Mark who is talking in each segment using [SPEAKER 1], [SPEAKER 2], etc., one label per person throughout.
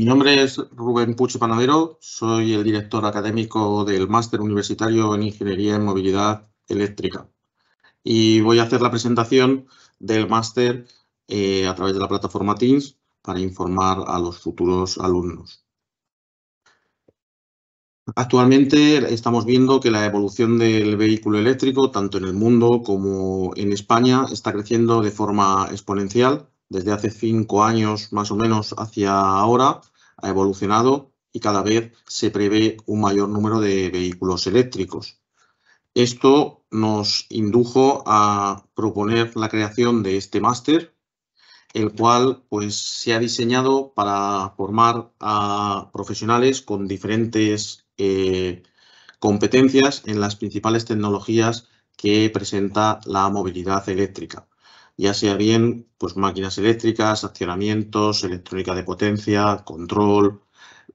[SPEAKER 1] Mi nombre es Rubén Puche Panadero, soy el director académico
[SPEAKER 2] del Máster Universitario en Ingeniería en Movilidad Eléctrica y voy a hacer la presentación del máster eh, a través de la plataforma Teams para informar a los futuros alumnos. Actualmente estamos viendo que la evolución del vehículo eléctrico, tanto en el mundo como en España, está creciendo de forma exponencial desde hace cinco años más o menos hacia ahora ha evolucionado y cada vez se prevé un mayor número de vehículos eléctricos. Esto nos indujo a proponer la creación de este máster, el cual pues, se ha diseñado para formar a profesionales con diferentes eh, competencias en las principales tecnologías que presenta la movilidad eléctrica ya sea bien pues, máquinas eléctricas, accionamientos, electrónica de potencia, control,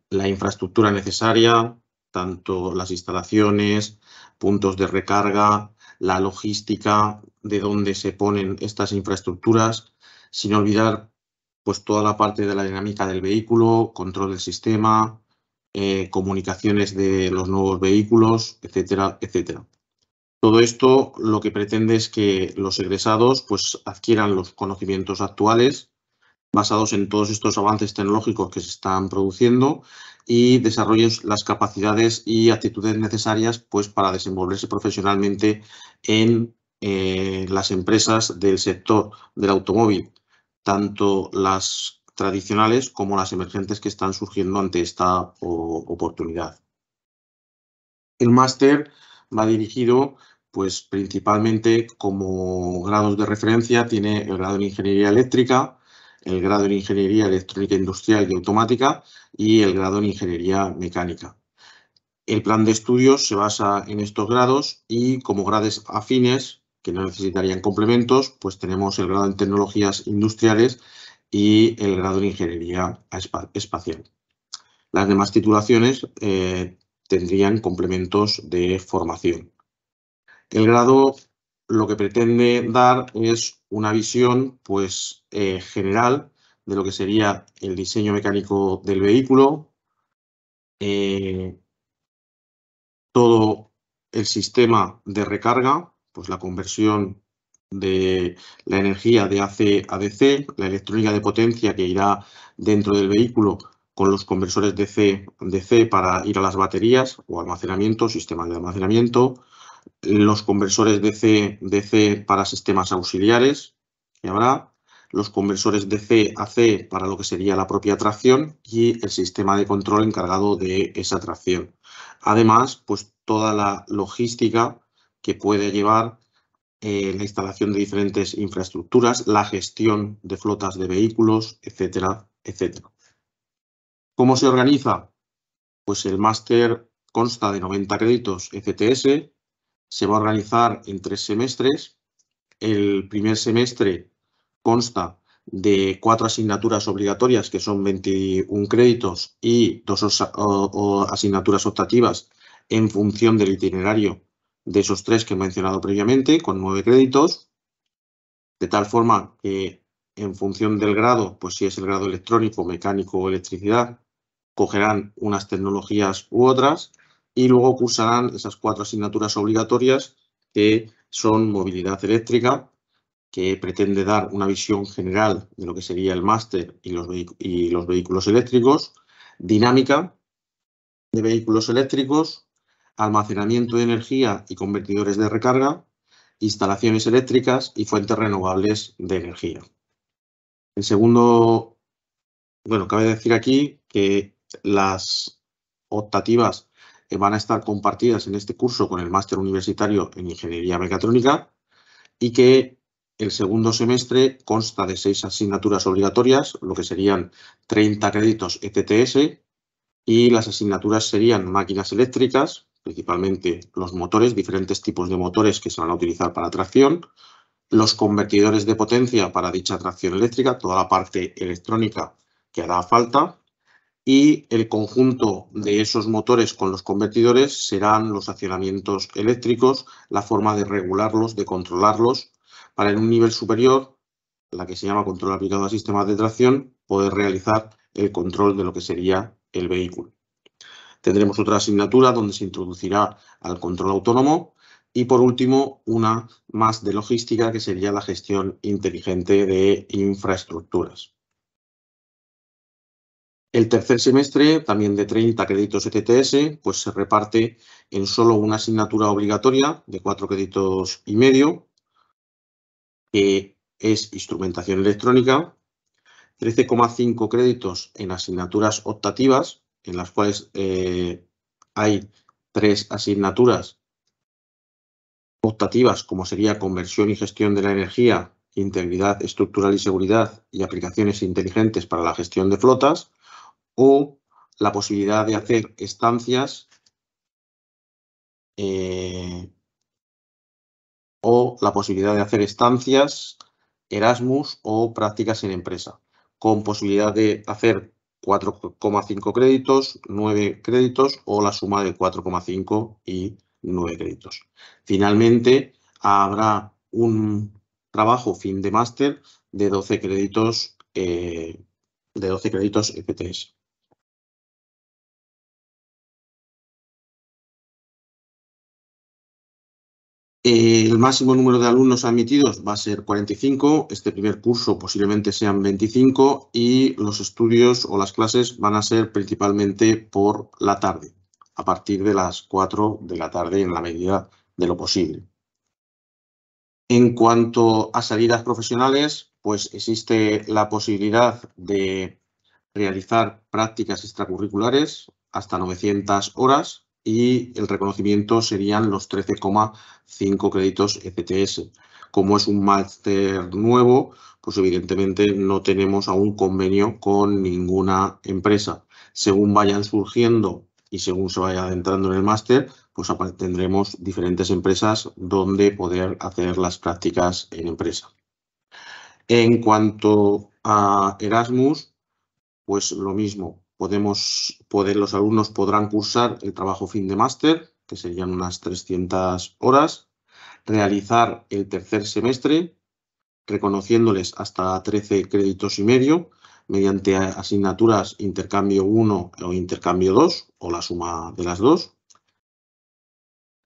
[SPEAKER 2] la infraestructura necesaria, tanto las instalaciones, puntos de recarga, la logística de dónde se ponen estas infraestructuras, sin olvidar pues toda la parte de la dinámica del vehículo, control del sistema, eh, comunicaciones de los nuevos vehículos, etcétera, etcétera. Todo esto lo que pretende es que los egresados pues, adquieran los conocimientos actuales basados en todos estos avances tecnológicos que se están produciendo y desarrollen las capacidades y actitudes necesarias pues, para desenvolverse profesionalmente en eh, las empresas del sector del automóvil, tanto las tradicionales como las emergentes que están surgiendo ante esta oportunidad. El máster va dirigido pues principalmente como grados de referencia tiene el grado en Ingeniería Eléctrica, el grado en Ingeniería Electrónica Industrial y Automática y el grado en Ingeniería Mecánica. El plan de estudios se basa en estos grados y como grados afines, que no necesitarían complementos, pues tenemos el grado en Tecnologías Industriales y el grado en Ingeniería Espacial. Las demás titulaciones eh, tendrían complementos de formación. El grado lo que pretende dar es una visión pues, eh, general de lo que sería el diseño mecánico del vehículo, eh, todo el sistema de recarga, pues la conversión de la energía de AC a DC, la electrónica de potencia que irá dentro del vehículo con los conversores DC, DC para ir a las baterías o almacenamiento, sistemas de almacenamiento, los conversores DC, DC para sistemas auxiliares, que habrá, los conversores DC a C para lo que sería la propia tracción y el sistema de control encargado de esa tracción. Además, pues toda la logística que puede llevar eh, la instalación de diferentes infraestructuras, la gestión de flotas de vehículos, etcétera, etcétera. ¿Cómo se organiza? Pues el máster consta de 90 créditos ECTS, se va a organizar en tres semestres. El primer semestre consta de cuatro asignaturas obligatorias, que son 21 créditos, y dos asignaturas optativas en función del itinerario de esos tres que he mencionado previamente, con nueve créditos, de tal forma que en función del grado, pues si es el grado electrónico, mecánico o electricidad, cogerán unas tecnologías u otras, y luego cursarán esas cuatro asignaturas obligatorias que son movilidad eléctrica, que pretende dar una visión general de lo que sería el máster y los, y los vehículos eléctricos, dinámica de vehículos eléctricos, almacenamiento de energía y convertidores de recarga, instalaciones eléctricas y fuentes renovables de energía. El segundo, bueno, cabe decir aquí que las optativas van a estar compartidas en este curso con el máster universitario en Ingeniería Mecatrónica y que el segundo semestre consta de seis asignaturas obligatorias, lo que serían 30 créditos ETTS y las asignaturas serían máquinas eléctricas, principalmente los motores, diferentes tipos de motores que se van a utilizar para tracción, los convertidores de potencia para dicha tracción eléctrica, toda la parte electrónica que hará falta, y el conjunto de esos motores con los convertidores serán los accionamientos eléctricos, la forma de regularlos, de controlarlos, para en un nivel superior, la que se llama control aplicado a sistemas de tracción, poder realizar el control de lo que sería el vehículo. Tendremos otra asignatura donde se introducirá al control autónomo y por último una más de logística que sería la gestión inteligente de infraestructuras. El tercer semestre, también de 30 créditos ETTS, pues se reparte en solo una asignatura obligatoria de 4 créditos y medio, que es instrumentación electrónica, 13,5 créditos en asignaturas optativas, en las cuales eh, hay tres asignaturas optativas, como sería conversión y gestión de la energía, integridad estructural y seguridad y aplicaciones inteligentes para la gestión de flotas, o la posibilidad de hacer estancias eh, o la posibilidad de hacer estancias, Erasmus o prácticas en empresa, con posibilidad de hacer 4,5 créditos, 9 créditos o la suma de 4,5 y 9 créditos. Finalmente, habrá un
[SPEAKER 1] trabajo fin de máster de 12 créditos, eh, de 12 créditos FTS. E el máximo número de alumnos admitidos va
[SPEAKER 2] a ser 45, este primer curso posiblemente sean 25 y los estudios o las clases van a ser principalmente por la tarde, a partir de las 4 de la tarde en la medida de lo posible. En cuanto a salidas profesionales, pues existe la posibilidad de realizar prácticas extracurriculares hasta 900 horas y el reconocimiento serían los 13,5 créditos ECTS. Como es un máster nuevo, pues evidentemente no tenemos aún convenio con ninguna empresa. Según vayan surgiendo y según se vaya adentrando en el máster, pues tendremos diferentes empresas donde poder hacer las prácticas en empresa. En cuanto a Erasmus, pues lo mismo podemos, los alumnos podrán cursar el trabajo fin de máster, que serían unas 300 horas, realizar el tercer semestre, reconociéndoles hasta 13 créditos y medio, mediante asignaturas intercambio 1 o intercambio 2, o la suma de las dos.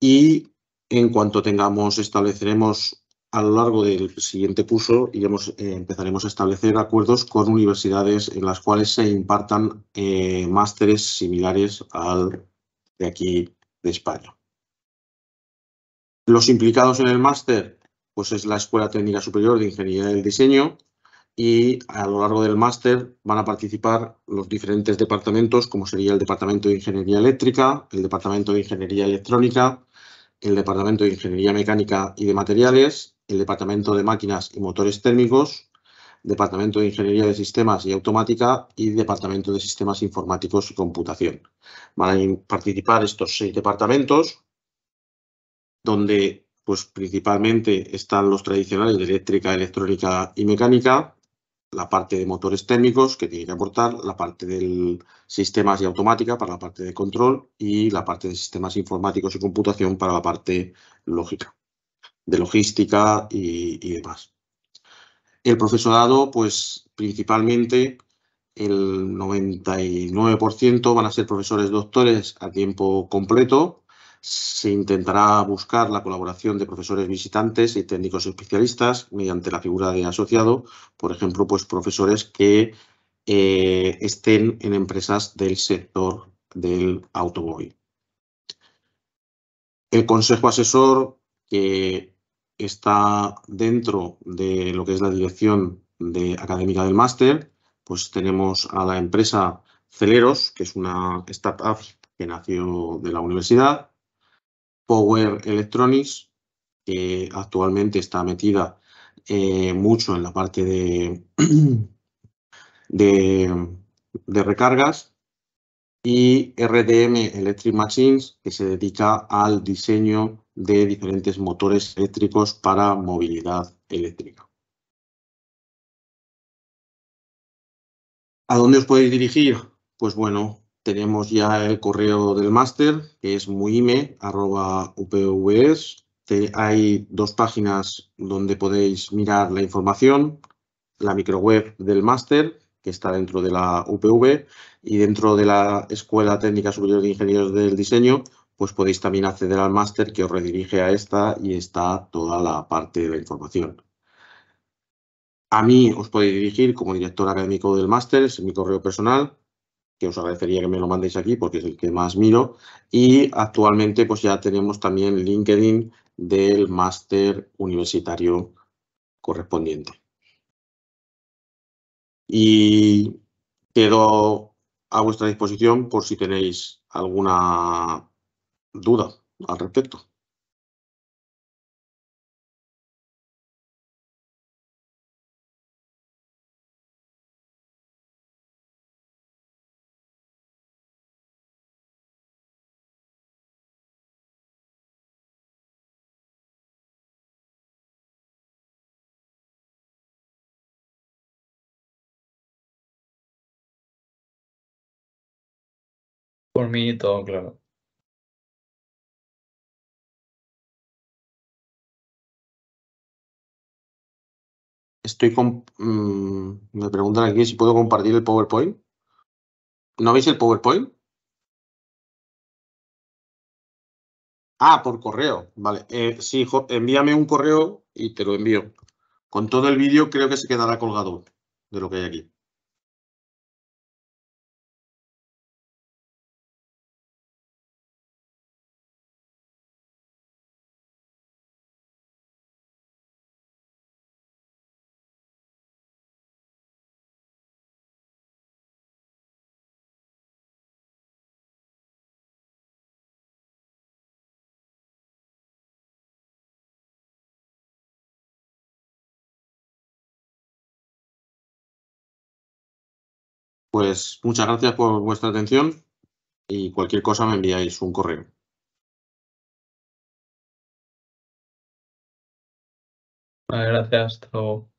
[SPEAKER 2] Y en cuanto tengamos, estableceremos a lo largo del siguiente curso iremos, eh, empezaremos a establecer acuerdos con universidades en las cuales se impartan eh, másteres similares al de aquí de España. Los implicados en el máster pues es la Escuela Técnica Superior de Ingeniería del Diseño y a lo largo del máster van a participar los diferentes departamentos como sería el Departamento de Ingeniería Eléctrica, el Departamento de Ingeniería Electrónica, el Departamento de Ingeniería Mecánica y de Materiales el Departamento de Máquinas y Motores Térmicos, Departamento de Ingeniería de Sistemas y Automática y Departamento de Sistemas Informáticos y Computación. Van a participar estos seis departamentos, donde pues, principalmente están los tradicionales de eléctrica, electrónica y mecánica, la parte de motores térmicos que tiene que aportar, la parte de sistemas y automática para la parte de control y la parte de sistemas informáticos y computación para la parte lógica de logística y, demás. El profesorado, pues principalmente el 99% van a ser profesores doctores a tiempo completo. Se intentará buscar la colaboración de profesores visitantes y técnicos especialistas mediante la figura de asociado, por ejemplo, pues profesores que eh, estén en empresas del sector del automóvil. El consejo asesor que está dentro de lo que es la dirección de académica del máster, pues tenemos a la empresa Celeros, que es una startup que nació de la universidad, Power Electronics, que actualmente está metida eh, mucho en la parte de, de recargas, y RDM Electric Machines, que se dedica
[SPEAKER 1] al diseño de diferentes motores eléctricos para movilidad eléctrica. ¿A dónde os podéis dirigir? Pues bueno, tenemos ya el correo del máster, que es
[SPEAKER 2] muime.upvs. Hay dos páginas donde podéis mirar la información, la microweb del máster que está dentro de la UPV y dentro de la Escuela Técnica Superior de Ingenieros del Diseño, pues podéis también acceder al máster que os redirige a esta y está toda la parte de la información. A mí os podéis dirigir como director académico del máster, es mi correo personal, que os agradecería que me lo mandéis aquí porque es el que más miro. Y actualmente pues ya tenemos también LinkedIn del máster universitario correspondiente
[SPEAKER 1] y quedo a vuestra disposición por si tenéis alguna duda al respecto. por mí y todo, claro. Estoy con. Mm, me preguntan aquí si puedo compartir el PowerPoint. ¿No veis el PowerPoint? Ah, por correo. Vale. Eh, sí, envíame un correo y te lo envío. Con todo el vídeo creo que se quedará colgado de lo que hay aquí. Pues muchas gracias por vuestra atención y cualquier cosa me enviáis un correo. gracias.